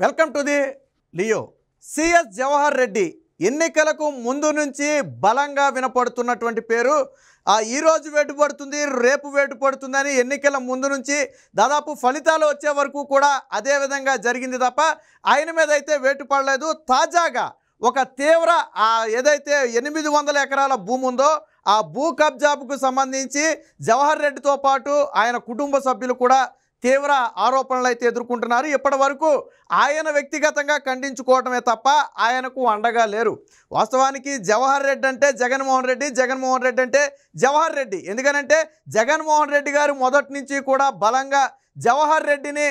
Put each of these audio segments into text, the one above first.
welcome to the Leo CS Jawahar Reddy ఎన్నికలకు ముందు నుంచి బలంగా వినపడుతున్నటువంటి పేరు ఆ ఈరోజు వేటుపడుతుంది రేపు వేటు పడుతుందని ఎన్నికల ముందు నుంచి దాదాపు ఫలితాలు వచ్చే వరకు కూడా అదే విధంగా జరిగింది తప్ప ఆయన మీద అయితే వేటు పడలేదు తాజాగా ఒక తీవ్ర ఏదైతే ఎనిమిది వందల ఎకరాల భూమి ఉందో ఆ భూ కబ్జాకు సంబంధించి జవహర్ రెడ్డితో పాటు ఆయన కుటుంబ సభ్యులు కూడా తీవ్ర ఆరోపణలు అయితే ఎదుర్కొంటున్నారు ఇప్పటి వరకు ఆయన వ్యక్తిగతంగా ఖండించుకోవటమే తప్ప ఆయనకు అండగా లేరు వాస్తవానికి జవహర్ రెడ్డి అంటే జగన్మోహన్ రెడ్డి జగన్మోహన్ రెడ్డి అంటే జవహర్ రెడ్డి ఎందుకనంటే జగన్మోహన్ రెడ్డి గారు మొదటి నుంచి కూడా బలంగా జవహర్ రెడ్డిని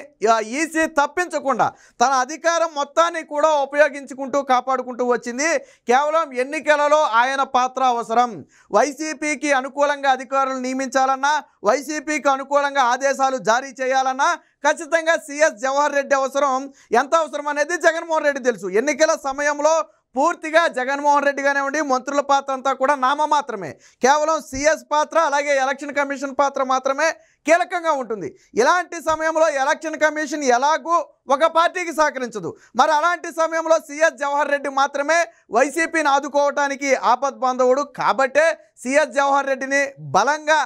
ఈసీ తప్పించకుండా తన అధికారం మొత్తాన్ని కూడా ఉపయోగించుకుంటూ కాపాడుకుంటూ వచ్చింది కేవలం ఎన్నికలలో ఆయన పాత్ర అవసరం వైసీపీకి అనుకూలంగా అధికారులు నియమించాలన్నా వైసీపీకి అనుకూలంగా ఆదేశాలు జారీ చేయాలన్నా ఖచ్చితంగా సిఎస్ జవహర్ రెడ్డి అవసరం ఎంత అవసరం అనేది జగన్మోహన్ రెడ్డి తెలుసు ఎన్నికల సమయంలో పూర్తిగా జగన్మోహన్ రెడ్డి కానివ్వండి మంత్రుల పాత్ర అంతా కూడా నామ మాత్రమే కేవలం సిఎస్ పాత్ర అలాగే ఎలక్షన్ కమిషన్ పాత్ర మాత్రమే కీలకంగా ఉంటుంది ఇలాంటి సమయంలో ఎలక్షన్ కమిషన్ ఎలాగూ ఒక పార్టీకి సహకరించదు మరి అలాంటి సమయంలో సిఎస్ జవహర్ రెడ్డి మాత్రమే వైసీపీని ఆదుకోవటానికి ఆపద్ బాంధవుడు కాబట్టే సిఎస్ జవహర్ రెడ్డిని బలంగా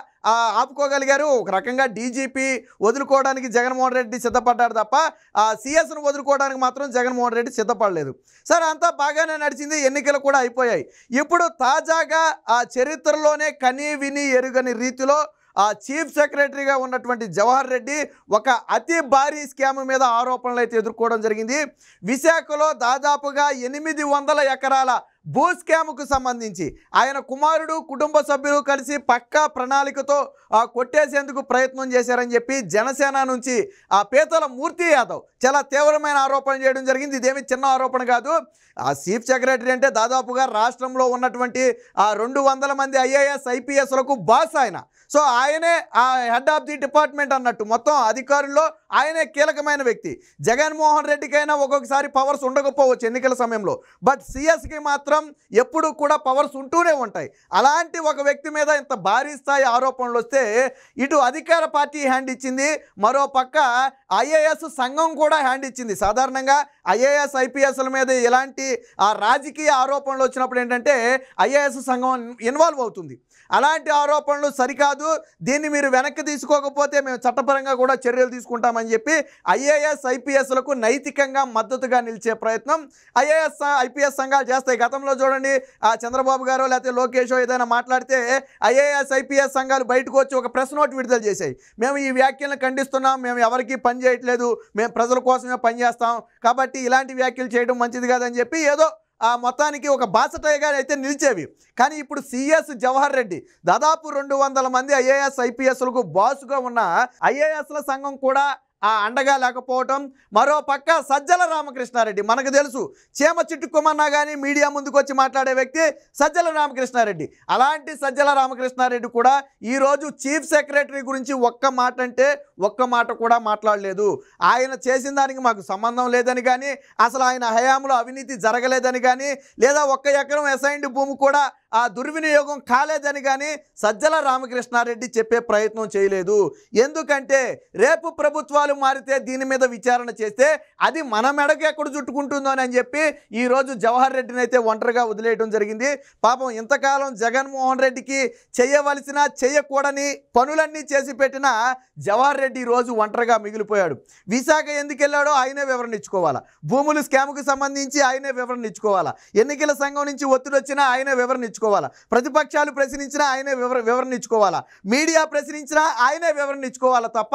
ఆపుకోగలిగారు ఒక రకంగా డీజీపీ వదులుకోవడానికి జగన్మోహన్ రెడ్డి సిద్ధపడ్డాడు తప్ప సిఎస్ను వదులుకోవడానికి మాత్రం జగన్మోహన్ రెడ్డి సిద్ధపడలేదు సార్ అంతా బాగానే నడిచింది ఎన్నికలు కూడా అయిపోయాయి ఇప్పుడు తాజాగా ఆ చరిత్రలోనే కనీ విని ఎరుగని రీతిలో ఆ చీఫ్ సెక్రటరీగా ఉన్నటువంటి జవహర్ రెడ్డి ఒక అతి భారీ స్కామ్ మీద ఆరోపణలు అయితే ఎదుర్కోవడం జరిగింది విశాఖలో దాదాపుగా ఎనిమిది వందల ఎకరాల భూ స్కామ్కు సంబంధించి ఆయన కుమారుడు కుటుంబ సభ్యులు కలిసి పక్కా ప్రణాళికతో కొట్టేసేందుకు ప్రయత్నం చేశారని చెప్పి జనసేన నుంచి ఆ పేతల మూర్తి యాదవ్ చాలా తీవ్రమైన ఆరోపణ చేయడం జరిగింది ఇదేమి చిన్న ఆరోపణ కాదు ఆ చీఫ్ సెక్రటరీ అంటే దాదాపుగా రాష్ట్రంలో ఉన్నటువంటి ఆ రెండు వందల మంది ఐఏఎస్ ఐపీఎస్లకు బాస్ ఆయన సో ఆయనే ఆ హెడ్ ఆఫ్ ది డిపార్ట్మెంట్ అన్నట్టు మొత్తం అధికారుల్లో ఆయనే కీలకమైన వ్యక్తి జగన్మోహన్ రెడ్డికైనా ఒక్కొక్కసారి పవర్స్ ఉండకపోవచ్చు ఎన్నికల సమయంలో బట్ సిఎస్కి మాత్రం ఎప్పుడు కూడా పవర్స్ ఉంటూనే ఉంటాయి అలాంటి ఒక వ్యక్తి మీద ఇంత భారీ స్థాయి ఆరోపణలు వస్తే ఇటు అధికార పార్టీ హ్యాండ్ ఇచ్చింది మరో పక్క ఐఏఎస్ సంఘం కూడా హ్యాండ్ ఇచ్చింది సాధారణంగా ఐఏఎస్ ఐపీఎస్ల మీద ఇలాంటి ఆ రాజకీయ ఆరోపణలు వచ్చినప్పుడు ఏంటంటే ఐఏఎస్ సంఘం ఇన్వాల్వ్ అవుతుంది అలాంటి ఆరోపణలు సరికాదు దీన్ని మీరు వెనక్కి తీసుకోకపోతే మేము చట్టపరంగా కూడా చర్యలు తీసుకుంటామని చెప్పి ఐఏఎస్ ఐపీఎస్లకు నైతికంగా మద్దతుగా నిలిచే ప్రయత్నం ఐఏఎస్ ఐపీఎస్ సంఘాలు చేస్తాయి గతంలో చూడండి ఆ చంద్రబాబు గారో లేకపోతే లోకేషో ఏదైనా మాట్లాడితే ఐఏఎస్ ఐపీఎస్ సంఘాలు బయటకు వచ్చి ఒక ప్రెస్ నోట్ విడుదల చేశాయి మేము ఈ వ్యాఖ్యలను ఖండిస్తున్నాం మేము ఎవరికి పని చేయట్లేదు మేము ప్రజల కోసమే పనిచేస్తాం కాబట్టి ఇలాంటి వ్యాఖ్యలు చేయడం మంచిది కాదని చెప్పి ఏదో ఆ మొత్తానికి ఒక బాసటయ్యగా అయితే నిలిచేవి కానీ ఇప్పుడు సిఎస్ జవహర్ రెడ్డి దాదాపు రెండు వందల మంది ఐఏఎస్ ఐపీఎస్లకు బాసుగా ఉన్న ఐఏఎస్ల సంఘం కూడా ఆ అండగా లేకపోవటం మరో పక్క సజ్జల రామకృష్ణారెడ్డి మనకు తెలుసు చీమ చిట్టుకోమన్నా కానీ మీడియా ముందుకు వచ్చి మాట్లాడే వ్యక్తి సజ్జల రామకృష్ణారెడ్డి అలాంటి సజ్జల రామకృష్ణారెడ్డి కూడా ఈరోజు చీఫ్ సెక్రటరీ గురించి ఒక్క మాట అంటే ఒక్క మాట కూడా మాట్లాడలేదు ఆయన చేసిన దానికి మాకు సంబంధం లేదని కానీ అసలు ఆయన హయాంలో అవినీతి జరగలేదని కానీ లేదా ఒక్క ఎకరం ఎసైన్డ్ భూమి కూడా ఆ దుర్వినియోగం కాలేదని కానీ సజ్జల రామకృష్ణారెడ్డి చెప్పే ప్రయత్నం చేయలేదు ఎందుకంటే రేపు ప్రభుత్వాలు పేరు మారితే దీని మీద విచారణ చేస్తే అది మన మెడకు ఎక్కడ చుట్టుకుంటుందో అని చెప్పి ఈరోజు జవహర్ రెడ్డిని అయితే ఒంటరిగా వదిలేయడం జరిగింది పాపం ఇంతకాలం జగన్మోహన్ రెడ్డికి చేయవలసిన చేయకూడని పనులన్నీ చేసి పెట్టిన జవహర్ రెడ్డి ఈరోజు ఒంటరిగా మిగిలిపోయాడు విశాఖ ఎందుకు వెళ్ళాడో ఆయనే వివరణ ఇచ్చుకోవాలా భూములు స్కామ్కి సంబంధించి ఆయనే వివరణ ఇచ్చుకోవాలా ఎన్నికల సంఘం నుంచి ఒత్తిడి వచ్చినా ఆయనే వివరణ ఇచ్చుకోవాలా ప్రతిపక్షాలు ప్రశ్నించినా ఆయనే వివరణ ఇచ్చుకోవాలా మీడియా ప్రశ్నించినా ఆయనే వివరణ ఇచ్చుకోవాలా తప్ప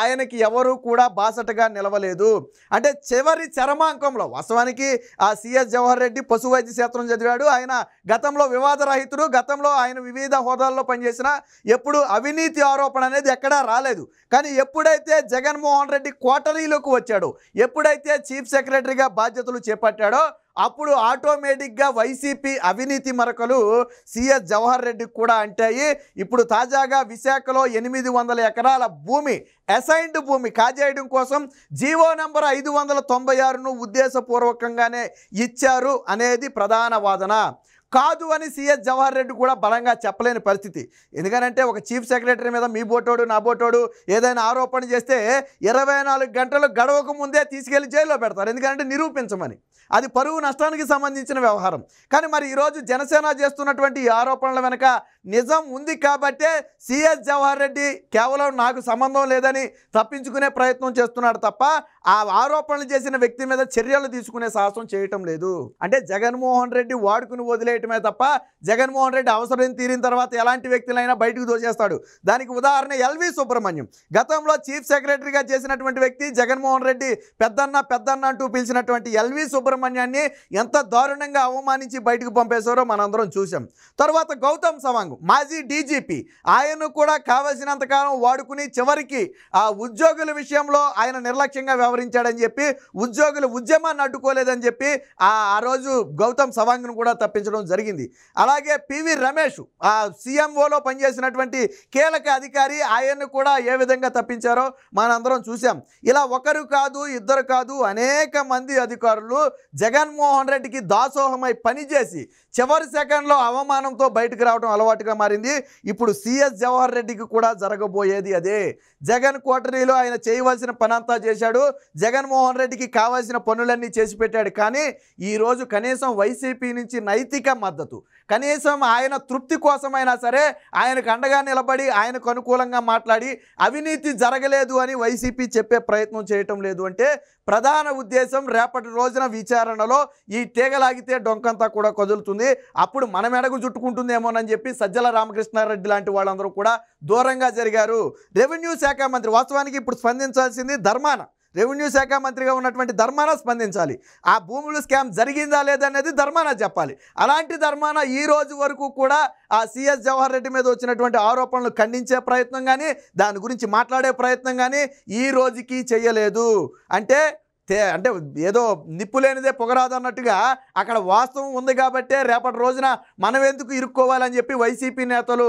ఆయనకి ఎవరు ఎవరూ కూడా బాసటగా నిలవలేదు అంటే చివరి చరమాంకంలో వాస్తవానికి ఆ సిఎస్ జవహర్ రెడ్డి పశు వైద్య శాస్త్రం చదివాడు ఆయన గతంలో వివాదరహితుడు గతంలో ఆయన వివిధ హోదాల్లో పనిచేసిన ఎప్పుడు అవినీతి ఆరోపణ అనేది ఎక్కడా రాలేదు కానీ ఎప్పుడైతే జగన్మోహన్ రెడ్డి కోటరీలోకి వచ్చాడో ఎప్పుడైతే చీఫ్ సెక్రటరీగా బాధ్యతలు చేపట్టాడో అప్పుడు ఆటోమేటిక్గా వైసీపీ అవినీతి మరకలు సిఎస్ జవహర్ రెడ్డికి కూడా అంటాయి ఇప్పుడు తాజాగా విశాఖలో ఎనిమిది వందల ఎకరాల భూమి అసైన్డ్ భూమి కాజేయడం కోసం జీవో నంబర్ ఐదు వందల తొంభై ఆరును ఉద్దేశపూర్వకంగానే ఇచ్చారు అనేది ప్రధాన వాదన కాదు అని సిఎస్ జవహర్ రెడ్డి కూడా బలంగా చెప్పలేని పరిస్థితి ఎందుకనంటే ఒక చీఫ్ సెక్రటరీ మీద మీ బోటోడు నా బోటోడు ఏదైనా ఆరోపణ చేస్తే ఇరవై గంటలు గడవక ముందే తీసుకెళ్లి జైల్లో పెడతారు ఎందుకంటే నిరూపించమని అది పరువు నష్టానికి సంబంధించిన వ్యవహారం కానీ మరి ఈరోజు జనసేన చేస్తున్నటువంటి ఈ ఆరోపణల వెనుక నిజం ఉంది కాబట్టే సిఎస్ జవహర్ రెడ్డి కేవలం నాకు సంబంధం లేదని తప్పించుకునే ప్రయత్నం చేస్తున్నాడు తప్ప ఆ ఆరోపణలు చేసిన వ్యక్తి మీద చర్యలు తీసుకునే సాహసం చేయటం లేదు అంటే జగన్మోహన్ రెడ్డి వాడుకుని వదిలేయటమే తప్ప జగన్మోహన్ రెడ్డి అవసరం తీరిన తర్వాత ఎలాంటి వ్యక్తులైనా బయటకు దోచేస్తాడు దానికి ఉదాహరణ ఎల్వి సుబ్రహ్మణ్యం గతంలో చీఫ్ సెక్రటరీగా చేసినటువంటి వ్యక్తి జగన్మోహన్ రెడ్డి పెద్దన్న పెద్దన్న అంటూ పిలిచినటువంటి ఎల్వి సుబ్రహ్మణ్యాన్ని ఎంత దారుణంగా అవమానించి బయటకు పంపేశారో మనందరం చూసాం తర్వాత గౌతమ్ సవాంగ్ మాజీ డీజీపీ ఆయన్ను కూడా కావలసినంతకాలం వాడుకుని చివరికి ఆ ఉద్యోగుల విషయంలో ఆయన నిర్లక్ష్యంగా ఆవరించాడని చెప్పి ఉద్యోగులు ఉద్యమాన్ని అడ్డుకోలేదని చెప్పి ఆ ఆ రోజు గౌతమ్ సవాంగ్ను కూడా తప్పించడం జరిగింది అలాగే పివి రమేష్ ఆ సీఎంఓలో పనిచేసినటువంటి కీలక అధికారి ఆయన్ను కూడా ఏ విధంగా తప్పించారో మనందరం చూసాం ఇలా ఒకరు కాదు ఇద్దరు కాదు అనేక మంది అధికారులు జగన్మోహన్ రెడ్డికి దాసోహమై పనిచేసి చివరి సెకండ్లో అవమానంతో బయటకు రావడం అలవాటుగా మారింది ఇప్పుడు సిఎస్ జవహర్ రెడ్డికి కూడా జరగబోయేది అదే జగన్ కోటరీలో ఆయన చేయవలసిన పని అంతా చేశాడు జగన్మోహన్ రెడ్డికి కావాల్సిన పనులన్నీ చేసి పెట్టాడు కానీ ఈరోజు కనీసం వైసీపీ నుంచి నైతిక మద్దతు కనీసం ఆయన తృప్తి కోసమైనా సరే ఆయనకు అండగా నిలబడి ఆయనకు అనుకూలంగా మాట్లాడి అవినీతి జరగలేదు అని వైసీపీ చెప్పే ప్రయత్నం చేయటం లేదు అంటే ప్రధాన ఉద్దేశం రేపటి రోజున విచారణలో ఈ తీగలాగితే డొంకంతా కూడా కదులుతుంది అప్పుడు మన మెడకు చుట్టుకుంటుందేమోనని చెప్పి సజ్జల రామకృష్ణారెడ్డి లాంటి వాళ్ళందరూ కూడా దూరంగా జరిగారు రెవెన్యూ శాఖ మంత్రి వాస్తవానికి ఇప్పుడు స్పందించాల్సింది ధర్మాన రెవెన్యూ శాఖ మంత్రిగా ఉన్నటువంటి ధర్మాన స్పందించాలి ఆ భూముల స్కామ్ జరిగిందా లేదనేది ధర్మాన చెప్పాలి అలాంటి ధర్మాన ఈ రోజు వరకు కూడా ఆ సిఎస్ జవహర్ రెడ్డి మీద వచ్చినటువంటి ఆరోపణలు ఖండించే ప్రయత్నం కానీ దాని గురించి మాట్లాడే ప్రయత్నం కానీ ఈ రోజుకి చేయలేదు అంటే తే అంటే ఏదో నిప్పు లేనిదే పొగరాదన్నట్టుగా అక్కడ వాస్తవం ఉంది కాబట్టే రేపటి రోజున మనం ఎందుకు ఇరుక్కోవాలని చెప్పి వైసీపీ నేతలు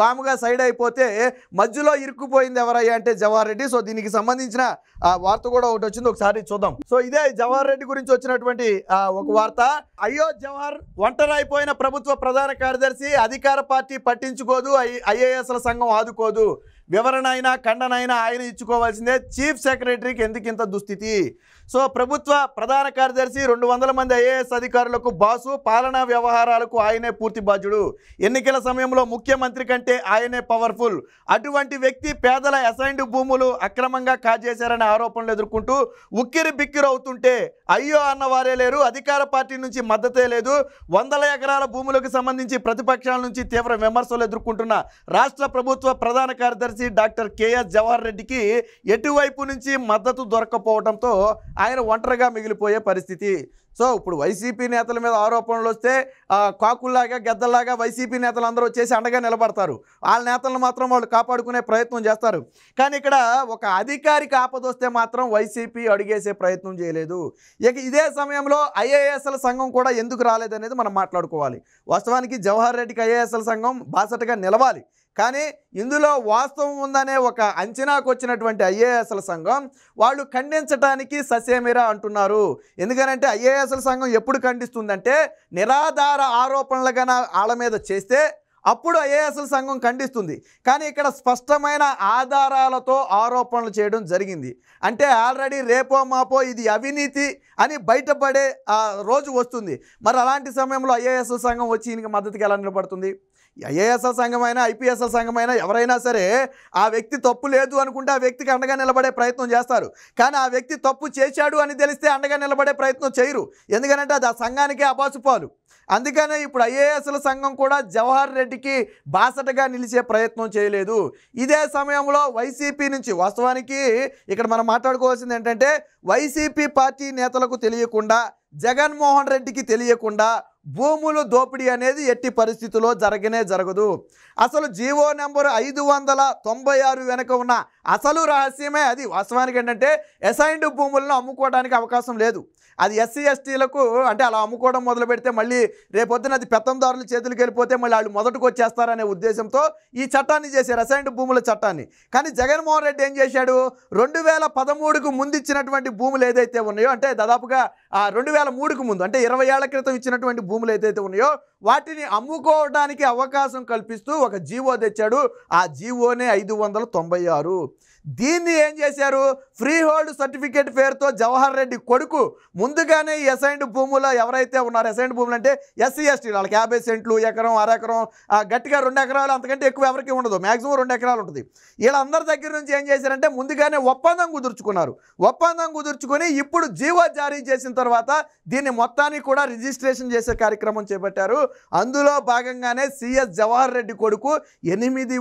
కాముగా సైడ్ అయిపోతే మధ్యలో ఇరుక్కుపోయింది ఎవరయ్యా అంటే జవహర్ రెడ్డి సో దీనికి సంబంధించిన వార్త కూడా ఒకటి వచ్చింది ఒకసారి చూద్దాం సో ఇదే జవహర్ రెడ్డి గురించి వచ్చినటువంటి ఒక వార్త అయ్యో జవహర్ ఒంటరైపోయిన ప్రభుత్వ ప్రధాన కార్యదర్శి అధికార పార్టీ పట్టించుకోదు ఐఏఎస్ల సంఘం ఆదుకోదు వివరణ అయినా ఖండన అయినా ఆయన ఇచ్చుకోవాల్సిందే చీఫ్ సెక్రటరీకి ఎందుకు ఇంత దుస్థితి సో ప్రభుత్వ ప్రధాన కార్యదర్శి రెండు వందల మంది ఐఏఎస్ అధికారులకు బాసు పాలనా వ్యవహారాలకు ఆయనే పూర్తి బాధ్యుడు ఎన్నికల సమయంలో ముఖ్యమంత్రి కంటే ఆయనే పవర్ఫుల్ అటువంటి వ్యక్తి పేదల అసైన్డ్ భూములు అక్రమంగా కాజేశారనే ఆరోపణలు ఎదుర్కొంటూ ఉక్కిరి బిక్కిరి అవుతుంటే అయ్యో వారే లేరు అధికార పార్టీ నుంచి మద్దతే లేదు వందల ఎకరాల భూములకు సంబంధించి ప్రతిపక్షాల నుంచి తీవ్ర విమర్శలు ఎదుర్కొంటున్న రాష్ట్ర ప్రభుత్వ ప్రధాన కార్యదర్శి కార్యదర్శి డాక్టర్ కేఎస్ జవహర్ రెడ్డికి ఎటువైపు నుంచి మద్దతు దొరకపోవడంతో ఆయన ఒంటరిగా మిగిలిపోయే పరిస్థితి సో ఇప్పుడు వైసీపీ నేతల మీద ఆరోపణలు వస్తే కాకుల్లాగా గద్దల్లాగా వైసీపీ నేతలు అందరూ వచ్చేసి అండగా నిలబడతారు వాళ్ళ నేతలను మాత్రం వాళ్ళు కాపాడుకునే ప్రయత్నం చేస్తారు కానీ ఇక్కడ ఒక అధికారిక ఆపదొస్తే మాత్రం వైసీపీ అడిగేసే ప్రయత్నం చేయలేదు ఇక ఇదే సమయంలో ఐఏఎస్ఎల్ సంఘం కూడా ఎందుకు రాలేదనేది మనం మాట్లాడుకోవాలి వాస్తవానికి జవహర్ రెడ్డికి ఐఏఎస్ఎల్ సంఘం బాసటగా నిలవాలి కానీ ఇందులో వాస్తవం ఉందనే ఒక అంచనాకు వచ్చినటువంటి ఐఏఎస్ల సంఘం వాళ్ళు ఖండించడానికి ససేమిరా అంటున్నారు ఎందుకనంటే ఐఏఎస్ల సంఘం ఎప్పుడు ఖండిస్తుందంటే నిరాధార ఆరోపణలుగా వాళ్ళ మీద చేస్తే అప్పుడు ఐఏఎస్ల సంఘం ఖండిస్తుంది కానీ ఇక్కడ స్పష్టమైన ఆధారాలతో ఆరోపణలు చేయడం జరిగింది అంటే ఆల్రెడీ రేపో మాపో ఇది అవినీతి అని బయటపడే రోజు వస్తుంది మరి అలాంటి సమయంలో ఐఏఎస్ల సంఘం వచ్చి ఇంక మద్దతుకి ఎలా నిలబడుతుంది ఐఏఎస్ఎల్ సంఘమైనా ఐపీఎస్ఎల్ సంఘమైనా ఎవరైనా సరే ఆ వ్యక్తి తప్పు లేదు అనుకుంటే ఆ వ్యక్తికి అండగా నిలబడే ప్రయత్నం చేస్తారు కానీ ఆ వ్యక్తి తప్పు చేశాడు అని తెలిస్తే అండగా నిలబడే ప్రయత్నం చేయరు ఎందుకంటే అది ఆ సంఘానికే అబాసుపాలు అందుకనే ఇప్పుడు ఐఏఎస్ల సంఘం కూడా జవహర్ రెడ్డికి బాసటగా నిలిచే ప్రయత్నం చేయలేదు ఇదే సమయంలో వైసీపీ నుంచి వాస్తవానికి ఇక్కడ మనం మాట్లాడుకోవాల్సింది ఏంటంటే వైసీపీ పార్టీ నేతలకు తెలియకుండా జగన్మోహన్ రెడ్డికి తెలియకుండా భూములు దోపిడీ అనేది ఎట్టి పరిస్థితుల్లో జరగనే జరగదు అసలు జీవో నెంబర్ ఐదు వందల తొంభై ఆరు వెనుక ఉన్న అసలు రహస్యమే అది వాస్తవానికి ఏంటంటే అసైన్డ్ భూములను అమ్ముకోవడానికి అవకాశం లేదు అది ఎస్సీ ఎస్టీలకు అంటే అలా అమ్ముకోవడం మొదలు పెడితే మళ్ళీ రేపొద్దున అది పెత్తందారుల చేతులకు వెళ్ళిపోతే మళ్ళీ వాళ్ళు మొదటకు వచ్చేస్తారనే ఉద్దేశంతో ఈ చట్టాన్ని చేశారు అసైన్డ్ భూముల చట్టాన్ని కానీ జగన్మోహన్ రెడ్డి ఏం చేశాడు రెండు వేల పదమూడుకు ముందు ఇచ్చినటువంటి భూములు ఏదైతే ఉన్నాయో అంటే దాదాపుగా రెండు వేల మూడుకు ముందు అంటే ఇరవై ఏళ్ల క్రితం ఇచ్చినటువంటి భూములు ఏదైతే ఉన్నాయో వాటిని అమ్ముకోవడానికి అవకాశం కల్పిస్తూ ఒక జీవో తెచ్చాడు ఆ జీవోనే ఐదు వందల తొంభై ఆరు దీన్ని ఏం చేశారు ఫ్రీ హోల్డ్ సర్టిఫికేట్ పేరుతో జవహర్ రెడ్డి కొడుకు ముందుగానే ఎసైన్డ్ భూములు ఎవరైతే ఉన్నారు అసైన్డ్ భూములు అంటే ఎస్సీ ఎస్టీ వాళ్ళకి యాభై సెంట్లు ఎకరం అరెకరం గట్టిగా రెండు ఎకరాలు అంతకంటే ఎక్కువ ఎవరికి ఉండదు మ్యాక్సిమం రెండు ఎకరాలు ఉంటుంది వీళ్ళందరి దగ్గర నుంచి ఏం చేశారంటే ముందుగానే ఒప్పందం కుదుర్చుకున్నారు ఒప్పందం కుదుర్చుకొని ఇప్పుడు జీవో జారీ చేసిన తర్వాత దీన్ని మొత్తాన్ని కూడా రిజిస్ట్రేషన్ చేసే కార్యక్రమం చేపట్టారు అందులో భాగంగానే సిఎస్ జవహర్ రెడ్డి కొడుకు ఎనిమిది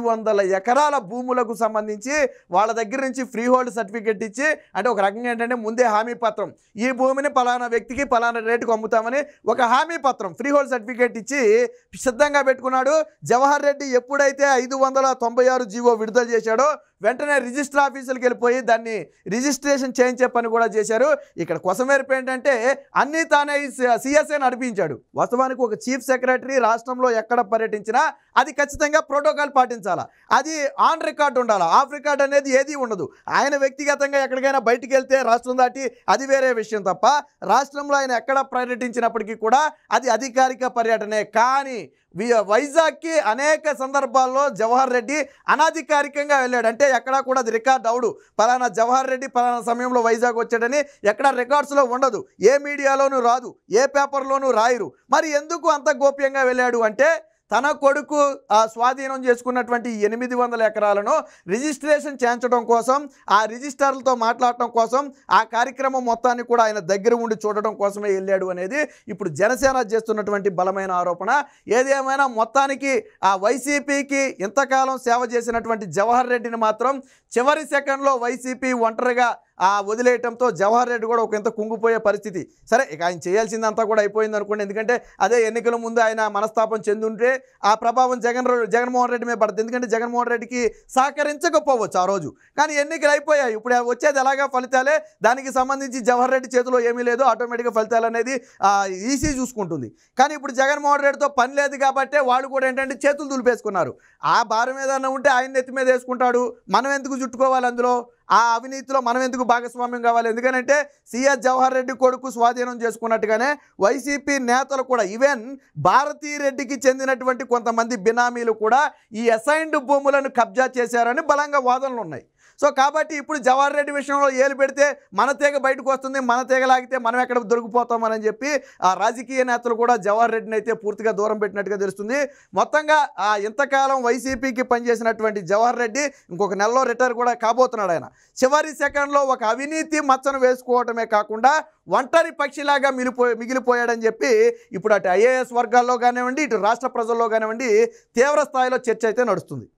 ఎకరాల భూములకు సంబంధించి వాళ్ళ దగ్గర నుంచి ఫ్రీ హోల్డ్ సర్టిఫికెట్ ఇచ్చి అంటే ఒక రకంగా ఏంటంటే ముందే హామీ పత్రం ఈ భూమిని పలానా వ్యక్తికి పలానా రేటుకు అమ్ముతామని ఒక హామీ పత్రం ఫ్రీ హోల్డ్ సర్టిఫికెట్ ఇచ్చి సిద్ధంగా పెట్టుకున్నాడు జవహర్ రెడ్డి ఎప్పుడైతే ఐదు వందల తొంభై ఆరు జీవో విడుదల చేశాడో వెంటనే రిజిస్టర్ ఆఫీసులకు వెళ్ళిపోయి దాన్ని రిజిస్ట్రేషన్ చేయించే పని కూడా చేశారు ఇక్కడ కొసమేరపు ఏంటంటే అన్నీ తానే సిఎస్ఏ నడిపించాడు వాస్తవానికి ఒక చీఫ్ సెక్రటరీ రాష్ట్రంలో ఎక్కడ పర్యటించినా అది ఖచ్చితంగా ప్రోటోకాల్ పాటించాలా అది ఆన్ రికార్డ్ ఉండాలి ఆఫ్ రికార్డ్ అనేది ఏది ఉండదు ఆయన వ్యక్తిగతంగా ఎక్కడికైనా బయటికి వెళ్తే రాష్ట్రం దాటి అది వేరే విషయం తప్ప రాష్ట్రంలో ఆయన ఎక్కడ పర్యటించినప్పటికీ కూడా అది అధికారిక పర్యటనే కానీ వైజాగ్కి అనేక సందర్భాల్లో జవహర్ రెడ్డి అనాధికారికంగా వెళ్ళాడు అంటే ఎక్కడా కూడా అది రికార్డ్ అవడు పలానా జవహర్ రెడ్డి పలానా సమయంలో వైజాగ్ వచ్చాడని ఎక్కడ రికార్డ్స్లో ఉండదు ఏ మీడియాలోనూ రాదు ఏ పేపర్లోనూ రాయరు మరి ఎందుకు అంత గోప్యంగా వెళ్ళాడు అంటే తన కొడుకు స్వాధీనం చేసుకున్నటువంటి ఎనిమిది వందల ఎకరాలను రిజిస్ట్రేషన్ చేయించడం కోసం ఆ రిజిస్టర్లతో మాట్లాడటం కోసం ఆ కార్యక్రమం మొత్తాన్ని కూడా ఆయన దగ్గర ఉండి చూడడం కోసమే వెళ్ళాడు అనేది ఇప్పుడు జనసేన చేస్తున్నటువంటి బలమైన ఆరోపణ ఏదేమైనా మొత్తానికి ఆ వైసీపీకి ఇంతకాలం సేవ చేసినటువంటి జవహర్ రెడ్డిని మాత్రం చివరి సెకండ్లో వైసీపీ ఒంటరిగా ఆ వదిలేయటంతో జవహర్ రెడ్డి కూడా ఒక ఎంత కుంగిపోయే పరిస్థితి సరే ఇక ఆయన చేయాల్సిందంతా కూడా అయిపోయింది అనుకోండి ఎందుకంటే అదే ఎన్నికల ముందు ఆయన మనస్తాపం చెందుంటే ఆ ప్రభావం జగన్ జగన్మోహన్ రెడ్డి మీద పడుతుంది ఎందుకంటే జగన్మోహన్ రెడ్డికి సహకరించకపోవచ్చు ఆ రోజు కానీ ఎన్నికలు అయిపోయాయి ఇప్పుడు వచ్చేది ఎలాగా ఫలితాలే దానికి సంబంధించి జవహర్ రెడ్డి చేతిలో ఏమీ లేదు ఆటోమేటిక్గా ఫలితాలు అనేది ఈసీ చూసుకుంటుంది కానీ ఇప్పుడు జగన్మోహన్ రెడ్డితో పని లేదు కాబట్టి వాళ్ళు కూడా ఏంటంటే చేతులు దులిపేసుకున్నారు ఆ భారం ఏదైనా ఉంటే ఆయన నెత్తి మీద వేసుకుంటాడు మనం ఎందుకు జుట్టుకోవాలి అందులో ఆ అవినీతిలో మనం ఎందుకు భాగస్వామ్యం కావాలి ఎందుకంటే సిఆర్ జవహర్ రెడ్డి కొడుకు స్వాధీనం చేసుకున్నట్టుగానే వైసీపీ నేతలు కూడా ఈవెన్ భారతీయ రెడ్డికి చెందినటువంటి కొంతమంది బినామీలు కూడా ఈ అసైన్డ్ భూములను కబ్జా చేశారని బలంగా వాదనలు ఉన్నాయి సో కాబట్టి ఇప్పుడు జవహర్ రెడ్డి విషయంలో ఏలు పెడితే మన తీగ బయటకు వస్తుంది మన తీగ లాగితే మనం ఎక్కడ దొరికిపోతామని చెప్పి ఆ రాజకీయ నేతలు కూడా జవహర్ రెడ్డిని అయితే పూర్తిగా దూరం పెట్టినట్టుగా తెలుస్తుంది మొత్తంగా ఆ ఇంతకాలం వైసీపీకి పనిచేసినటువంటి జవహర్ రెడ్డి ఇంకొక నెలలో రిటైర్ కూడా కాబోతున్నాడు ఆయన చివరి సెకండ్లో ఒక అవినీతి మచ్చను వేసుకోవటమే కాకుండా ఒంటరి పక్షిలాగా మిగిలిపో మిగిలిపోయాడని చెప్పి ఇప్పుడు అటు ఐఏఎస్ వర్గాల్లో కానివ్వండి ఇటు రాష్ట్ర ప్రజల్లో కానివ్వండి తీవ్ర స్థాయిలో చర్చ అయితే నడుస్తుంది